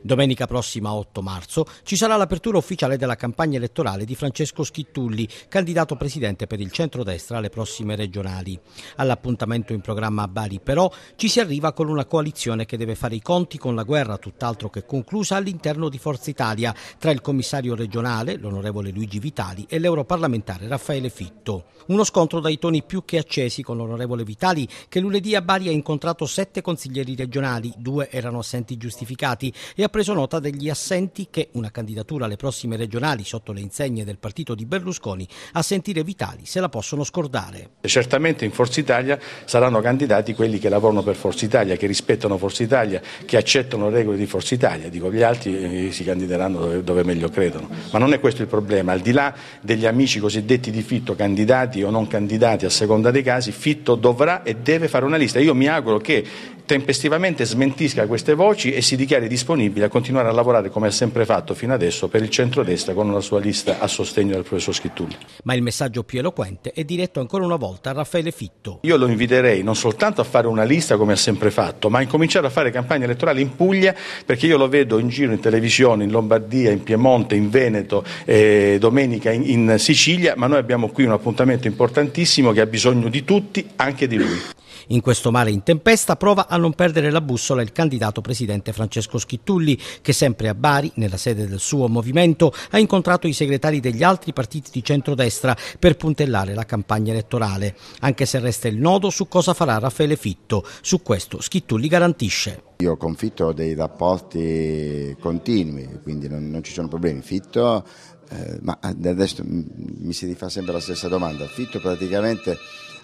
Domenica prossima 8 marzo ci sarà l'apertura ufficiale della campagna elettorale di Francesco Schittulli, candidato presidente per il centrodestra alle prossime regionali. All'appuntamento in programma a Bari però ci si arriva con una coalizione che deve fare i conti con la guerra tutt'altro che conclusa all'interno di Forza Italia tra il commissario regionale, l'onorevole Luigi Vitali, e l'europarlamentare Raffaele Fitto. Uno scontro dai toni più che accesi con l'onorevole Vitali che lunedì a Bari ha incontrato sette consiglieri regionali, due erano assenti giustificati e e ha preso nota degli assenti che una candidatura alle prossime regionali sotto le insegne del partito di Berlusconi a sentire vitali se la possono scordare. Certamente in Forza Italia saranno candidati quelli che lavorano per Forza Italia, che rispettano Forza Italia, che accettano le regole di Forza Italia, dico gli altri eh, si candideranno dove, dove meglio credono, ma non è questo il problema, al di là degli amici cosiddetti di Fitto candidati o non candidati a seconda dei casi, Fitto dovrà e deve fare una lista. Io mi auguro che tempestivamente smentisca queste voci e si dichiari disponibile disponibile a continuare a lavorare come ha sempre fatto fino adesso per il centrodestra con una sua lista a sostegno del professor Schittulli. Ma il messaggio più eloquente è diretto ancora una volta a Raffaele Fitto. Io lo inviterei non soltanto a fare una lista come ha sempre fatto, ma a incominciare a fare campagna elettorale in Puglia perché io lo vedo in giro in televisione, in Lombardia, in Piemonte, in Veneto, eh, domenica in, in Sicilia, ma noi abbiamo qui un appuntamento importantissimo che ha bisogno di tutti, anche di lui. In questo mare in tempesta prova a non perdere la bussola il candidato presidente Francesco Schittulli, che sempre a Bari, nella sede del suo movimento, ha incontrato i segretari degli altri partiti di centrodestra per puntellare la campagna elettorale, anche se resta il nodo su cosa farà Raffaele Fitto. Su questo Schittulli garantisce. Io con Fitto ho dei rapporti continui, quindi non, non ci sono problemi. Fitto, eh, ma adesso mi si rifà sempre la stessa domanda. Fitto praticamente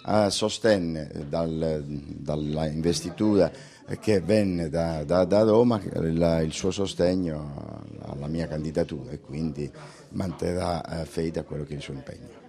eh, sostenne eh, dal, dalla investitura che venne da, da, da Roma il, il, suo sostegno alla mia candidatura e quindi manterrà eh, fede a quello che è il suo impegno.